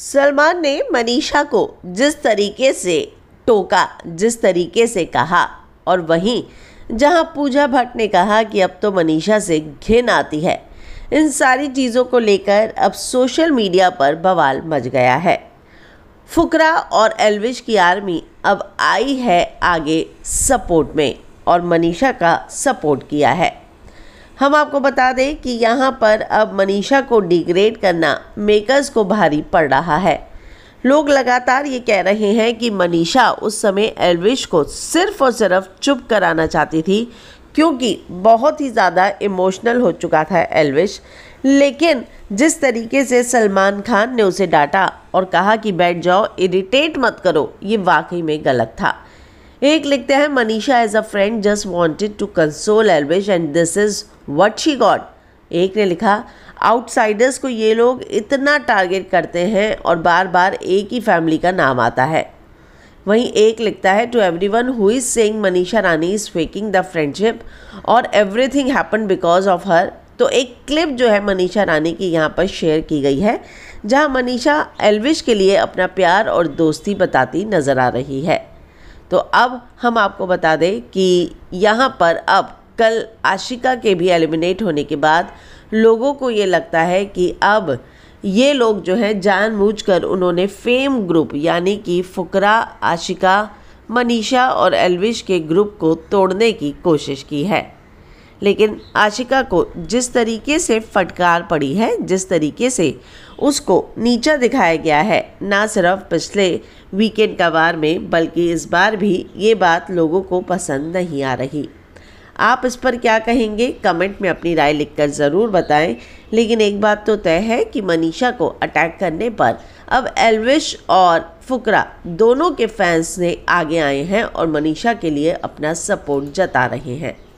सलमान ने मनीषा को जिस तरीके से टोका जिस तरीके से कहा और वहीं जहां पूजा भट्ट ने कहा कि अब तो मनीषा से घिन आती है इन सारी चीज़ों को लेकर अब सोशल मीडिया पर बवाल मच गया है फुकरा और एलविश की आर्मी अब आई है आगे सपोर्ट में और मनीषा का सपोर्ट किया है हम आपको बता दें कि यहाँ पर अब मनीषा को डिग्रेड करना मेकर्स को भारी पड़ रहा है लोग लगातार ये कह रहे हैं कि मनीषा उस समय एलविश को सिर्फ और सिर्फ चुप कराना चाहती थी क्योंकि बहुत ही ज़्यादा इमोशनल हो चुका था एलविश लेकिन जिस तरीके से सलमान खान ने उसे डांटा और कहा कि बैठ जाओ इरिटेट मत करो ये वाकई में गलत था एक लिखते हैं Manisha as a friend just wanted to console Elvish and this is what she got एक ने लिखा आउटसाइडर्स को ये लोग इतना टारगेट करते हैं और बार बार एक ही फैमिली का नाम आता है वहीं एक लिखता है to everyone who is saying Manisha Rani is faking the friendship और everything happen because of her तो एक क्लिप जो है मनीषा रानी की यहाँ पर शेयर की गई है जहाँ मनीषा एलविश के लिए अपना प्यार और दोस्ती बताती नज़र आ रही है तो अब हम आपको बता दें कि यहाँ पर अब कल आशिका के भी एलिमिनेट होने के बाद लोगों को ये लगता है कि अब ये लोग जो है जानबूझकर उन्होंने फेम ग्रुप यानी कि फुकरा आशिका मनीषा और एलविश के ग्रुप को तोड़ने की कोशिश की है लेकिन आशिका को जिस तरीके से फटकार पड़ी है जिस तरीके से उसको नीचा दिखाया गया है ना सिर्फ पिछले वीकेंड कवार में बल्कि इस बार भी ये बात लोगों को पसंद नहीं आ रही आप इस पर क्या कहेंगे कमेंट में अपनी राय लिखकर ज़रूर बताएं लेकिन एक बात तो तय है कि मनीषा को अटैक करने पर अब एलविश और फुकरा दोनों के फैंस ने आगे आए हैं और मनीषा के लिए अपना सपोर्ट जता रहे हैं